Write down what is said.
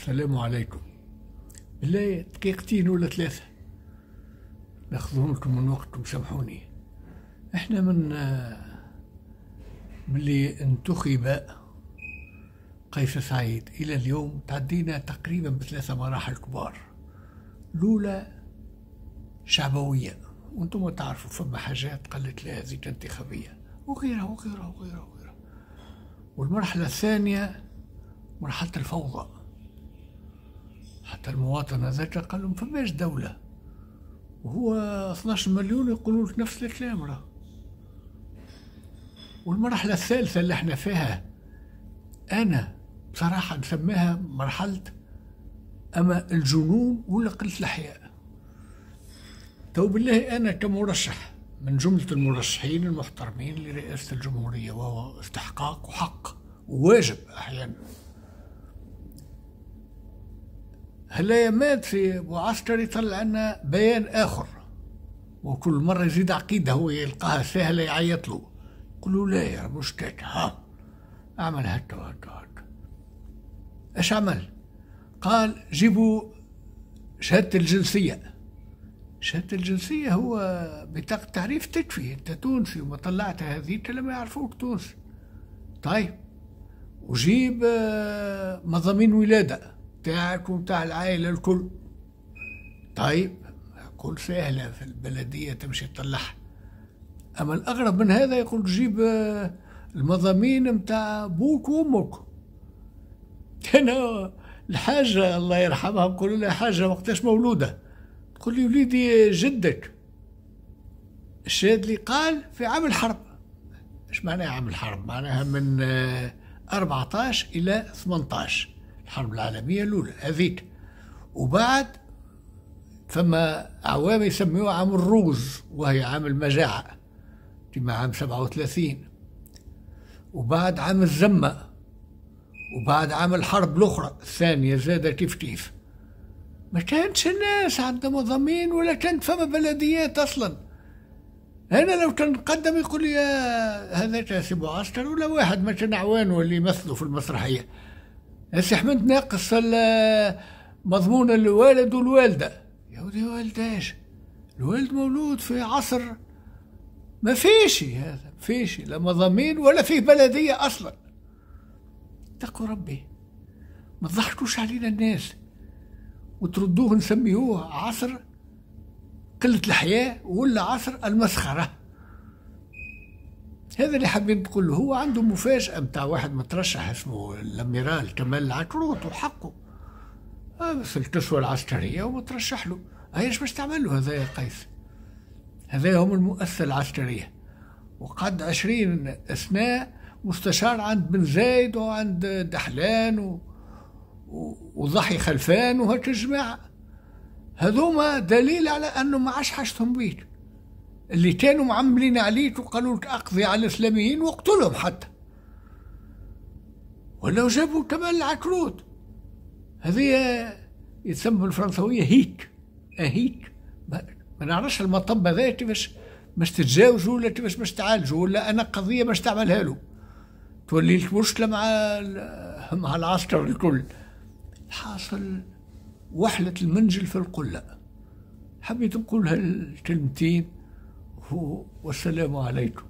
السلام عليكم بالله دقيقتين ولا ثلاثة ناخذهم لكم من وقتكم سامحوني احنا من آه، ملي انتخب قيس سعيد إلى اليوم تعدينا تقريبا بثلاثة مراحل كبار الأولى شعبوية وانتم تعرفوا فما حاجات قلت لها زيت انتخابية وغيرها وغيرها وغيرها وغيرها والمرحلة الثانية مرحلة الفوضى حتى المواطن هذاك قال لهم فماش دولة وهو 12 مليون يقولون لك نفس الكلام راه والمرحلة الثالثة اللي احنا فيها أنا بصراحة نسميها مرحلة أما الجنون ولا قلة الأحياء تو بالله أنا كمرشح من جملة المرشحين المحترمين لرئاسة الجمهورية وهو استحقاق وحق وواجب أحيانا هلا مات في ابو يطلع لنا بيان اخر وكل مره يزيد عقيده هو يلقاها سهله يعيط له يقول لا يا مشتاك ها اعمل هكا وهكا وهكا اش عمل؟ قال جيبوا شهاده الجنسيه شهاده الجنسيه هو بطاقه تعريف تكفي انت تونسي وما طلعتها هذيك لما يعرفوك تونسي طيب وجيب آه، مضامين ولاده بتاعك وبتاع العائلة الكل طيب كل سهلة في البلدية تمشي تطلعها أما الأغرب من هذا يقول جيب آه، المضامين متاع بوك وأمك أنا الحاجة الله يرحمها نقول لها حاجة وقتاش مولودة تقول لي وليدي جدك الشادلي قال في عام الحرب ايش معناه عام الحرب معناها من 14 آه، إلى 18 الحرب العالمية الأولى هذيك وبعد فما أعوام يسميوها عام الروز وهي عام المجاعة كما عام 37 وبعد عام الزمة وبعد عام الحرب الأخرى الثانية زادة كيف كيف ما كانتش الناس عندها مضامين ولا كانت فما بلديات أصلا أنا لو كان قدم يقول يا هذاك سي معسكر ولا واحد ما كان أعوانه اللي يمثله في المسرحية سي حمد ناقص مضمون الوالد والوالده يا ودي والداش الوالد مولود في عصر ما فيش هذا ما فيش لا مضامين ولا فيه بلديه اصلا اتقوا ربي ما تضحكوش علينا الناس وتردوه نسميوه عصر قله الحياه ولا عصر المسخره هذا اللي حبيت نقول هو عنده مفاجأة متاع واحد مترشح اسمه الأميرال كمال العكروت وحقه في الكسوة العسكرية ومترشح له ايش باش تعمل له هذا يا قيس هذا هم المؤسسة العسكرية وقعد عشرين سنة مستشار عند بن زايد وعند دحلان و... وضحي خلفان وهكا الجماعة هذوما دليل على أنه ما عادش حاجتهم بيك اللي كانوا معملين عليه وقالوا لك اقضي على الاسلاميين واقتلهم حتى ولا جابوا كمان العكروت هذه يتسمى بالفرنسوية هيك أهيك ما نعرفش المطب هذا كيفاش باش تتجاوزوا ولا كيفاش باش تعالجوا ولا أنا قضية باش تعملها له تولي لك مشكلة مع مع العسكر الكل حاصل وحلة المنجل في القلة حبيت نقول هالكلمتين هو والسلام عليكم